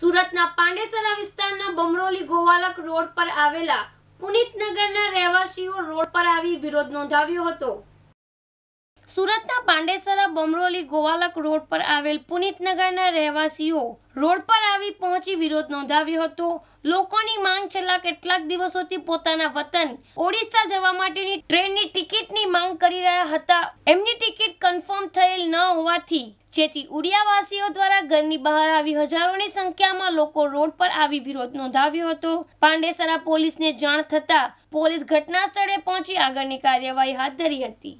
સુરતના પાંડેસરા વિસ્તારના બમરોલી ગોવાલક રોડ પર આવેલા પુનિતનગરના રહેવાસીઓ રોડ પર આવી વિરોધ નોંધાવ્યો હતો સુરતના પાંડેસરા બમરોલી ગોવાલક રોડ પર આવેલ પુનિતનગરના રહેવાસીઓ રોડ પર આવી પહોંચી વિરોધ નોંધાવ્યો હતો લોકોની માંગ છેલ્લા કેટલાક દિવસોથી પોતાના વતન ઓડિશા જવા માટેની ટ્રેનની ટિકિટ ટિકિટની માંગ કરી રહ્યા હતા એમની ટિકિટ કન્ફર્મ થયેલ ન હોવાથી જેથી ઉડિયાવાસીઓ દ્વારા ઘરની બહાર આવી હજારોની સંખ્યામાં લોકો રોડ પર આવી વિરોધ નોંધાવ્યો હતો પાંડેસરા પોલીસને જાણ થતાં પોલીસ ઘટના સ્થળે પહોંચી આગળની કાર્યવાહી હાથ ધરી હતી